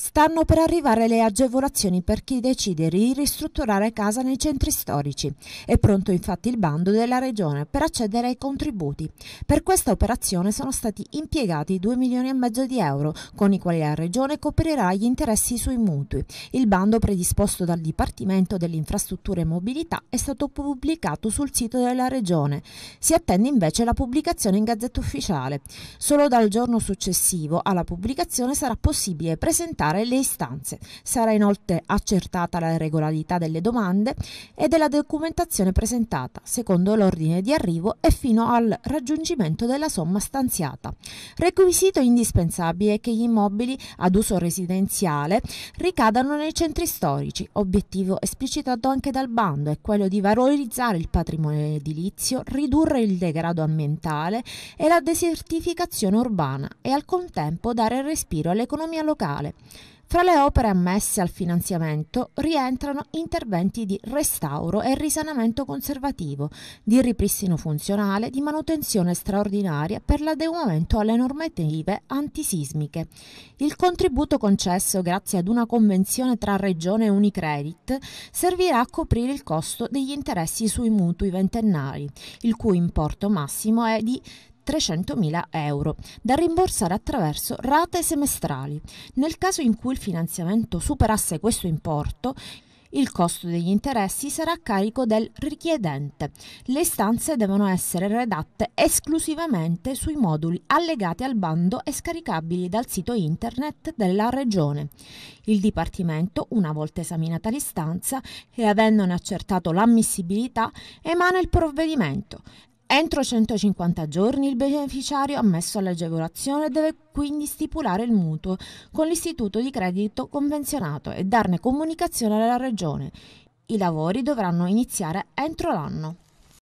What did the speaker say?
Stanno per arrivare le agevolazioni per chi decide di ristrutturare casa nei centri storici. È pronto infatti il bando della Regione per accedere ai contributi. Per questa operazione sono stati impiegati 2 milioni e mezzo di euro, con i quali la Regione coprirà gli interessi sui mutui. Il bando predisposto dal Dipartimento delle Infrastrutture e Mobilità è stato pubblicato sul sito della Regione. Si attende invece la pubblicazione in Gazzetta Ufficiale. Solo dal giorno successivo alla pubblicazione sarà possibile presentare presentare le istanze. Sarà inoltre accertata la regolarità delle domande e della documentazione presentata secondo l'ordine di arrivo e fino al raggiungimento della somma stanziata. Requisito indispensabile è che gli immobili ad uso residenziale ricadano nei centri storici, obiettivo esplicitato anche dal bando è quello di valorizzare il patrimonio edilizio, ridurre il degrado ambientale e la desertificazione urbana e al contempo dare respiro all'economia locale. Fra le opere ammesse al finanziamento rientrano interventi di restauro e risanamento conservativo, di ripristino funzionale, di manutenzione straordinaria per l'adeguamento alle normative antisismiche. Il contributo concesso grazie ad una convenzione tra Regione e Unicredit servirà a coprire il costo degli interessi sui mutui ventennali, il cui importo massimo è di 300.000 euro, da rimborsare attraverso rate semestrali. Nel caso in cui il finanziamento superasse questo importo, il costo degli interessi sarà a carico del richiedente. Le istanze devono essere redatte esclusivamente sui moduli allegati al bando e scaricabili dal sito internet della Regione. Il Dipartimento, una volta esaminata l'istanza e avendone accertato l'ammissibilità, emana il provvedimento Entro 150 giorni il beneficiario ammesso all'agevolazione deve quindi stipulare il mutuo con l'istituto di credito convenzionato e darne comunicazione alla Regione. I lavori dovranno iniziare entro l'anno.